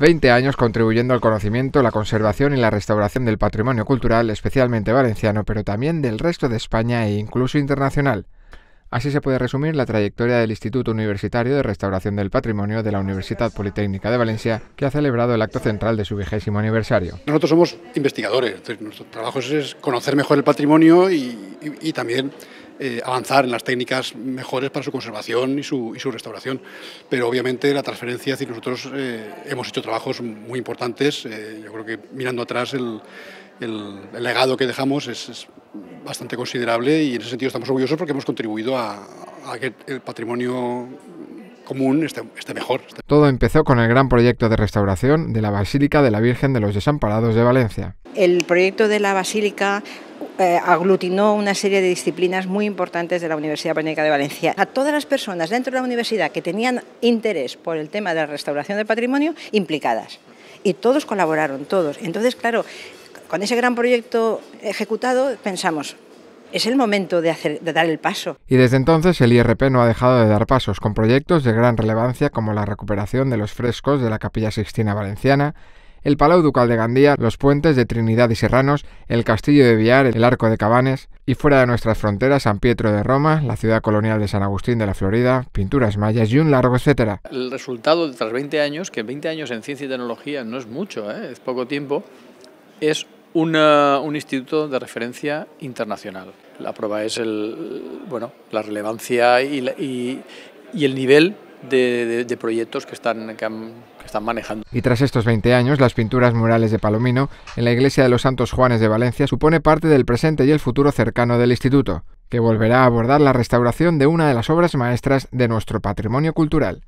20 años contribuyendo al conocimiento, la conservación y la restauración del patrimonio cultural, especialmente valenciano, pero también del resto de España e incluso internacional. Así se puede resumir la trayectoria del Instituto Universitario de Restauración del Patrimonio de la Universidad Politécnica de Valencia, que ha celebrado el acto central de su vigésimo aniversario. Nosotros somos investigadores, nuestro trabajo es conocer mejor el patrimonio y también eh, avanzar en las técnicas mejores para su conservación y su, restauración. Pero obviamente la transferencia, es decir, nosotros eh, hemos hecho trabajos muy importantes, eh, yo creo que mirando atrás el, legado que dejamos es, bastante considerable y en ese sentido estamos orgullosos porque hemos contribuido a, que el patrimonio común esté, mejor. Todo empezó con el gran proyecto de restauración de la Basílica de la Virgen de los Desamparados de Valencia. El proyecto de la Basílica eh, aglutinó una serie de disciplinas muy importantes de la Universidad Politécnica de Valencia. A todas las personas dentro de la universidad que tenían interés por el tema de la restauración del patrimonio, implicadas. Y todos colaboraron, todos. Entonces, claro, con ese gran proyecto ejecutado, pensamos, es el momento de, de, dar el paso. Y desde entonces el IRP no ha dejado de dar pasos con proyectos de gran relevancia como la recuperación de los frescos de la Capilla Sixtina Valenciana, el Palau Ducal de Gandía, los puentes de Trinidad y Serranos, el Castillo de Villar, el Arco de Cabanes y fuera de nuestras fronteras San Pietro de Roma, la ciudad colonial de San Agustín de la Florida, pinturas mayas y un largo etcétera. El resultado de tras 20 años, que 20 años en ciencia y tecnología no es mucho, ¿eh? es poco tiempo, es un instituto de referencia internacional. La prueba es el, bueno, la relevancia y el nivel de, proyectos que están, que están manejando. Y tras estos 20 años, las pinturas murales de Palomino en la iglesia de los Santos Juanes de Valencia supone parte del presente y el futuro cercano del instituto, que volverá a abordar la restauración de una de las obras maestras de nuestro patrimonio cultural.